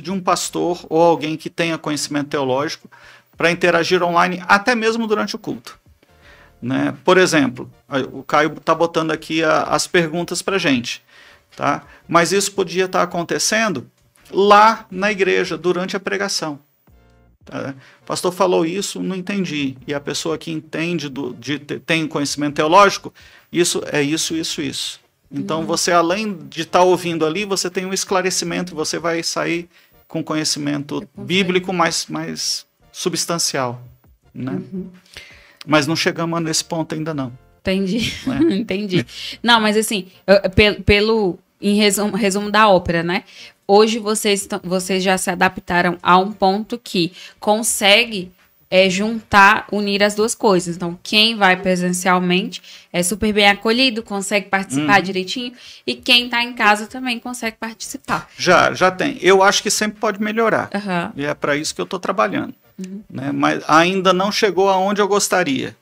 de um pastor ou alguém que tenha conhecimento teológico para interagir online, até mesmo durante o culto. Né? Por exemplo, o Caio está botando aqui a, as perguntas para gente, tá? Mas isso podia estar tá acontecendo lá na igreja durante a pregação. Tá? O pastor falou isso, não entendi. E a pessoa que entende do, de, tem conhecimento teológico, isso é isso, isso, isso. Então uhum. você além de estar tá ouvindo ali, você tem um esclarecimento, você vai sair com conhecimento é bíblico mais, mais substancial, né? Uhum. Mas não chegamos nesse ponto ainda não. Entendi, né? entendi. Não, mas assim, é, pelo, pelo em resumo, resumo da ópera, né? Hoje vocês, vocês já se adaptaram a um ponto que consegue é juntar, unir as duas coisas. Então, quem vai presencialmente é super bem acolhido, consegue participar uhum. direitinho, e quem está em casa também consegue participar. Já, já tem. Eu acho que sempre pode melhorar. Uhum. E é para isso que eu estou trabalhando. Uhum. Né? Mas ainda não chegou aonde eu gostaria.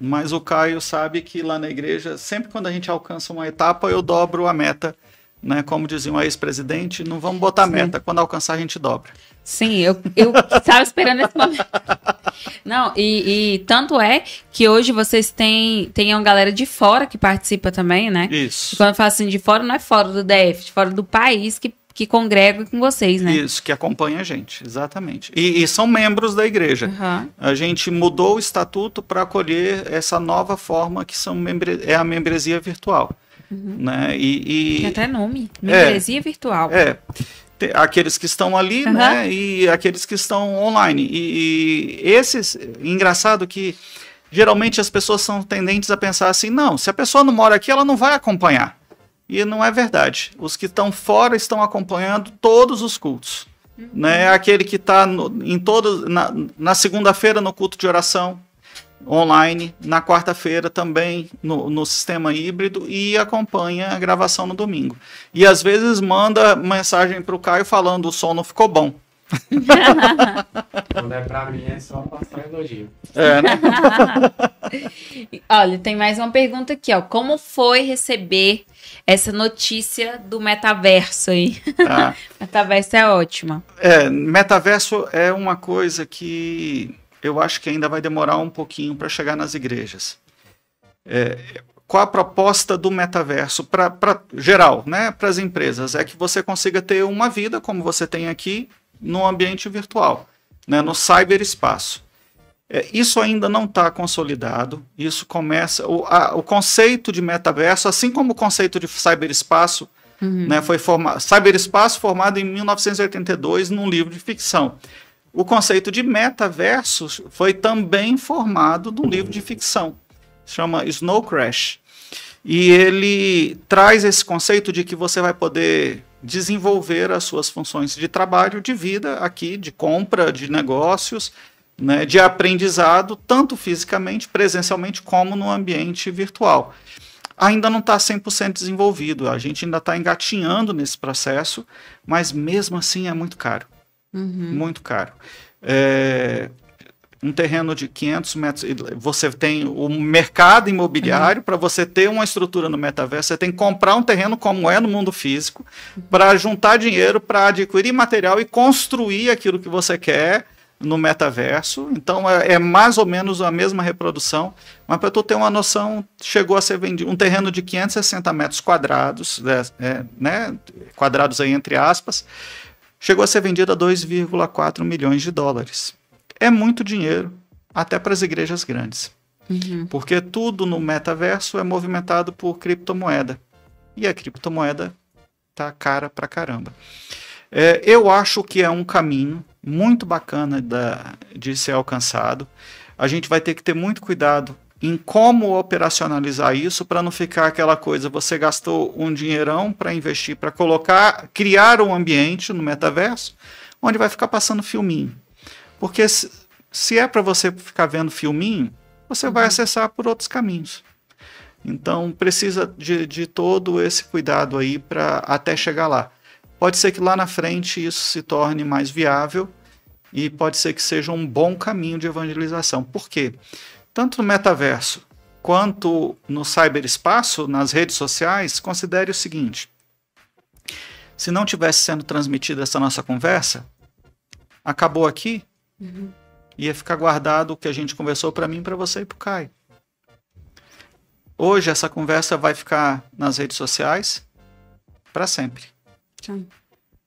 Mas o Caio sabe que lá na igreja, sempre quando a gente alcança uma etapa, eu dobro a meta. Né? Como dizia um ex-presidente, não vamos botar Sim. meta, quando alcançar a gente dobra. Sim, eu, eu estava esperando esse momento. Não, e, e, tanto é que hoje vocês têm, têm uma galera de fora que participa também, né? Isso. E quando eu falo assim de fora, não é fora do DF, de fora do país que que congrega com vocês, né? Isso, que acompanha a gente, exatamente. E, e são membros da igreja. Uhum. A gente mudou o estatuto para acolher essa nova forma que são membre... é a membresia virtual. Uhum. Né? E, e... Tem até nome, é. membresia é, virtual. É aqueles que estão ali, uhum. né? E aqueles que estão online. E, e esses, engraçado que geralmente as pessoas são tendentes a pensar assim: não, se a pessoa não mora aqui, ela não vai acompanhar. E não é verdade. Os que estão fora estão acompanhando todos os cultos. Né? Uhum. Né? Aquele que está em todos na, na segunda-feira no culto de oração, online na quarta-feira também no, no, sistema híbrido e acompanha a gravação no domingo. E às vezes manda mensagem para o Caio falando o som não ficou bom. Quando é para mim, é só passar elogio. É, né? Olha, tem mais uma pergunta aqui, ó. Como foi receber essa notícia do metaverso aí? Tá. metaverso é ótima. É, metaverso é uma coisa que eu acho que ainda vai demorar um pouquinho para chegar nas igrejas. É, qual a proposta do metaverso para geral, né, para as empresas? É que você consiga ter uma vida como você tem aqui no ambiente virtual, né, no cyberespaço. É, isso ainda não está consolidado. Isso começa. O, a, o conceito de metaverso, assim como o conceito de cyberespaço, Uhum. Né, foi formado. Cyberespaço formado em 1982 num livro de ficção. O conceito de metaverso foi também formado num livro de ficção, chama Snow Crash. E ele traz esse conceito de que você vai poder desenvolver as suas funções de trabalho, de vida aqui, de compra, de negócios, né, de aprendizado, tanto fisicamente, presencialmente, como no ambiente virtual. Ainda não está 100% desenvolvido, a gente ainda está engatinhando nesse processo, mas mesmo assim é muito caro. Uhum. Muito caro. É, um terreno de 500 metros, você tem o mercado imobiliário, uhum. para você ter uma estrutura no metaverso, você tem que comprar um terreno como é no mundo físico, para juntar dinheiro, para adquirir material e construir aquilo que você quer no metaverso. Então é, é mais ou menos a mesma reprodução, mas para tu ter uma noção, chegou a ser vendido um terreno de 560 metros quadrados, é, é, né, quadrados aí entre aspas, chegou a ser vendido a 2,4 milhões de dólares. É muito dinheiro, até para as igrejas grandes. Uhum. Porque tudo no metaverso é movimentado por criptomoeda. E a criptomoeda tá cara pra caramba. É, eu acho que é um caminho muito bacana da, de ser alcançado. A gente vai ter que ter muito cuidado em como operacionalizar isso para não ficar aquela coisa, você gastou um dinheirão para investir, para colocar, criar um ambiente no metaverso onde vai ficar passando filminho. Porque se, se é para você ficar vendo filminho, você uhum. vai acessar por outros caminhos. Então precisa de, de todo esse cuidado aí para até chegar lá. Pode ser que lá na frente isso se torne mais viável e pode ser que seja um bom caminho de evangelização. Por quê? tanto no metaverso quanto no cyberespaço, nas redes sociais, considere o seguinte: se não tivesse sendo transmitida essa nossa conversa, acabou aqui, uhum. ia ficar guardado o que a gente conversou para mim, para você e para o Kai. Hoje essa conversa vai ficar nas redes sociais para sempre.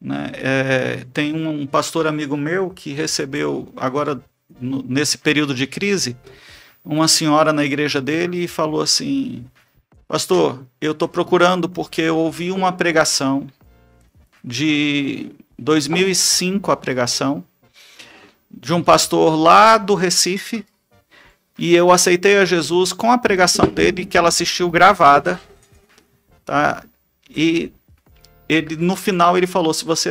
Né? É, tem um, um pastor amigo meu que recebeu agora no, nesse período de crise uma senhora na igreja dele e falou assim: Pastor, eu estou procurando porque eu ouvi uma pregação de 2005 a pregação de um pastor lá do Recife e eu aceitei a Jesus com a pregação dele que ela assistiu gravada, tá? E ele no final ele falou: se você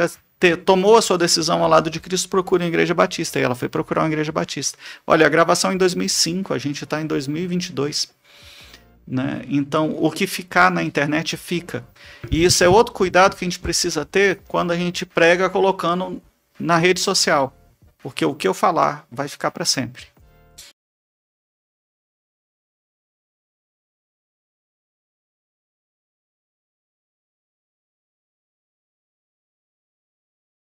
tomou a sua decisão ao lado de Cristo, procura uma igreja batista. E ela foi procurar uma igreja batista. Olha, a gravação é em 2005, a gente está em 2022. Né? Então, o que ficar na internet fica. E isso é outro cuidado que a gente precisa ter quando a gente prega colocando na rede social. Porque o que eu falar vai ficar para sempre.